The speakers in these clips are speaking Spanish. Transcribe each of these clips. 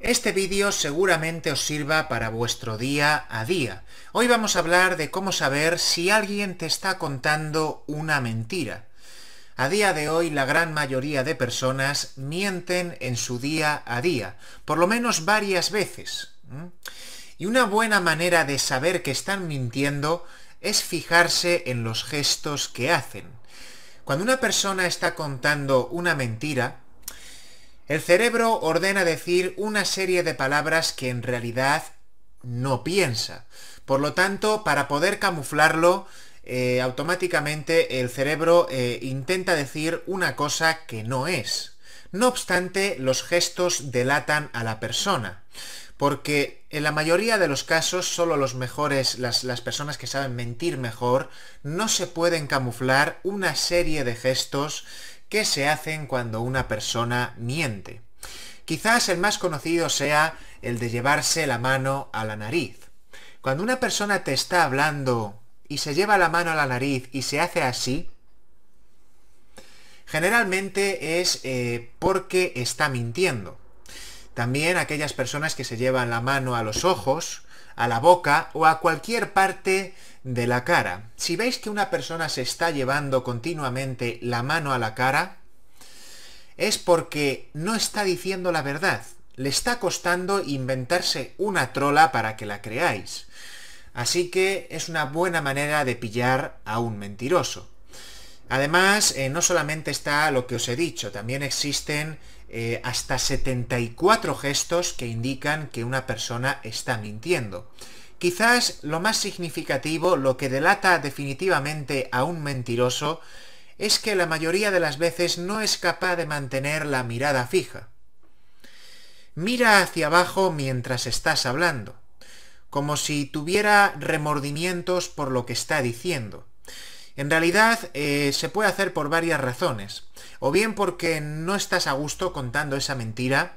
Este vídeo seguramente os sirva para vuestro día a día. Hoy vamos a hablar de cómo saber si alguien te está contando una mentira. A día de hoy la gran mayoría de personas mienten en su día a día, por lo menos varias veces. Y una buena manera de saber que están mintiendo es fijarse en los gestos que hacen. Cuando una persona está contando una mentira, el cerebro ordena decir una serie de palabras que en realidad no piensa. Por lo tanto, para poder camuflarlo, eh, automáticamente el cerebro eh, intenta decir una cosa que no es. No obstante, los gestos delatan a la persona, porque en la mayoría de los casos solo los mejores, las, las personas que saben mentir mejor, no se pueden camuflar una serie de gestos qué se hacen cuando una persona miente. Quizás el más conocido sea el de llevarse la mano a la nariz. Cuando una persona te está hablando y se lleva la mano a la nariz y se hace así, generalmente es eh, porque está mintiendo. También aquellas personas que se llevan la mano a los ojos, a la boca o a cualquier parte de la cara. Si veis que una persona se está llevando continuamente la mano a la cara, es porque no está diciendo la verdad. Le está costando inventarse una trola para que la creáis. Así que es una buena manera de pillar a un mentiroso. Además, eh, no solamente está lo que os he dicho, también existen eh, hasta 74 gestos que indican que una persona está mintiendo. Quizás lo más significativo, lo que delata definitivamente a un mentiroso, es que la mayoría de las veces no es capaz de mantener la mirada fija. Mira hacia abajo mientras estás hablando, como si tuviera remordimientos por lo que está diciendo. En realidad eh, se puede hacer por varias razones. O bien porque no estás a gusto contando esa mentira,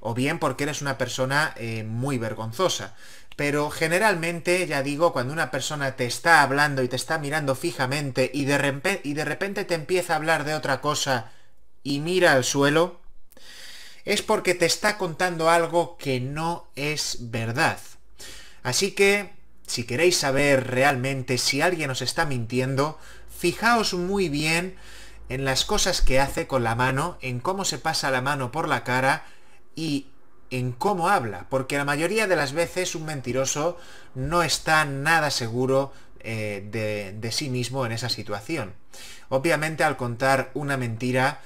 o bien porque eres una persona eh, muy vergonzosa. Pero generalmente, ya digo, cuando una persona te está hablando y te está mirando fijamente y de repente te empieza a hablar de otra cosa y mira al suelo, es porque te está contando algo que no es verdad. Así que si queréis saber realmente si alguien os está mintiendo, fijaos muy bien en las cosas que hace con la mano, en cómo se pasa la mano por la cara y en cómo habla, porque la mayoría de las veces un mentiroso no está nada seguro eh, de sí mismo en esa situación. Obviamente al contar una mentira,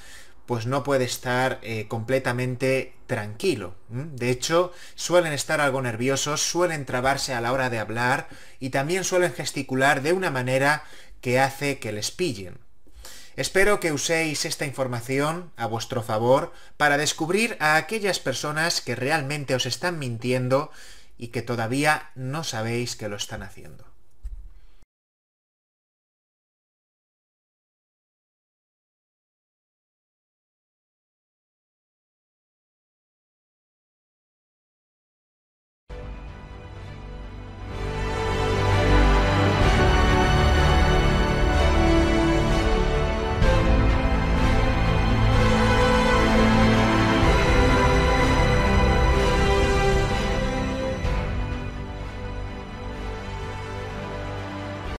pues no puede estar eh, completamente tranquilo. De hecho, suelen estar algo nerviosos, suelen trabarse a la hora de hablar y también suelen gesticular de una manera que hace que les pillen. Espero que uséis esta información a vuestro favor para descubrir a aquellas personas que realmente os están mintiendo y que todavía no sabéis que lo están haciendo.